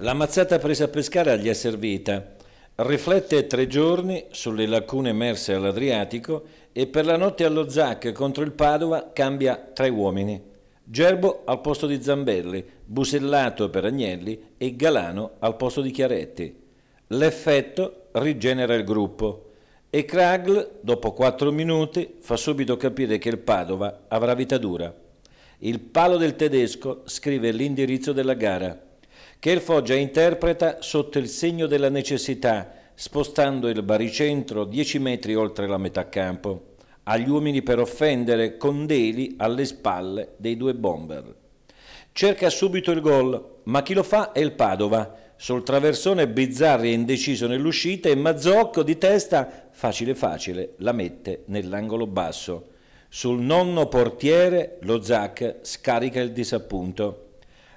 La mazzata presa a Pescara gli è servita. Riflette tre giorni sulle lacune emerse all'Adriatico e per la notte allo Zac contro il Padova cambia tre uomini. Gerbo al posto di Zambelli, Busellato per Agnelli e Galano al posto di Chiaretti. L'effetto rigenera il gruppo e Kragl, dopo quattro minuti, fa subito capire che il Padova avrà vita dura. Il palo del tedesco scrive l'indirizzo della gara che il Foggia interpreta sotto il segno della necessità, spostando il baricentro 10 metri oltre la metà campo. Agli uomini per offendere, con Deli alle spalle dei due bomber. Cerca subito il gol, ma chi lo fa è il Padova. Sul traversone Bizzarri e indeciso nell'uscita e Mazzocco di testa, facile facile, la mette nell'angolo basso. Sul nonno portiere lo Zac scarica il disappunto.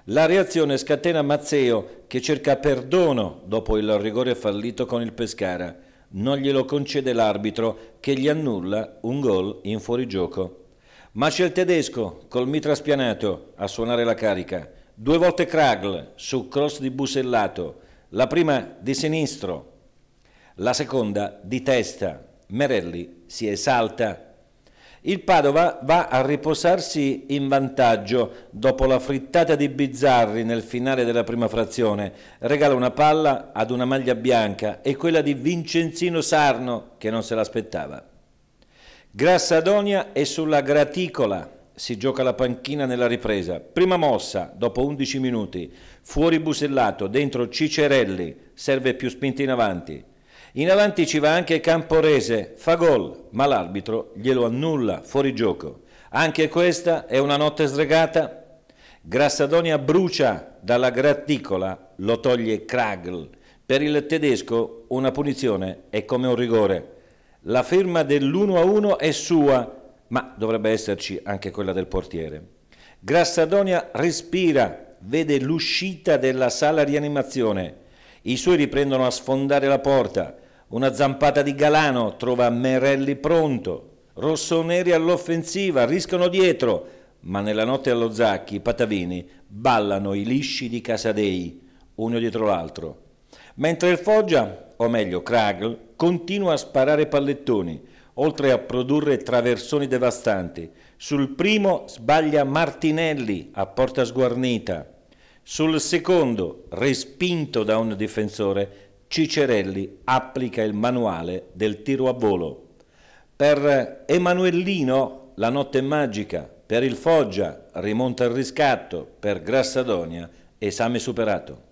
La reazione scatena Mazzeo che cerca perdono dopo il rigore fallito con il Pescara. Non glielo concede l'arbitro che gli annulla un gol in fuorigioco. Ma c'è il tedesco col mitra spianato a suonare la carica. Due volte Kragl su cross di Busellato, la prima di sinistro, la seconda di testa. Merelli si esalta il Padova va a riposarsi in vantaggio dopo la frittata di Bizzarri nel finale della prima frazione. Regala una palla ad una maglia bianca e quella di Vincenzino Sarno che non se l'aspettava. Grassadonia è sulla graticola. Si gioca la panchina nella ripresa. Prima mossa, dopo 11 minuti. Fuori Busellato, dentro Cicerelli. Serve più spinta in avanti. In avanti ci va anche Camporese, fa gol, ma l'arbitro glielo annulla, fuori gioco. Anche questa è una notte sregata. Grassadonia brucia dalla gratticola, lo toglie Kragl. Per il tedesco una punizione è come un rigore. La firma dell'1-1 è sua, ma dovrebbe esserci anche quella del portiere. Grassadonia respira, vede l'uscita della sala rianimazione i suoi riprendono a sfondare la porta. Una zampata di Galano trova Merelli pronto. Rossoneri all'offensiva, riscano dietro. Ma nella notte allo Zacchi i patavini ballano i lisci di Casadei, uno dietro l'altro. Mentre il Foggia, o meglio Kragl, continua a sparare pallettoni, oltre a produrre traversoni devastanti. Sul primo sbaglia Martinelli a porta sguarnita. Sul secondo, respinto da un difensore, Cicerelli applica il manuale del tiro a volo. Per Emanuellino la notte è magica, per il Foggia rimonta il riscatto, per Grassadonia esame superato.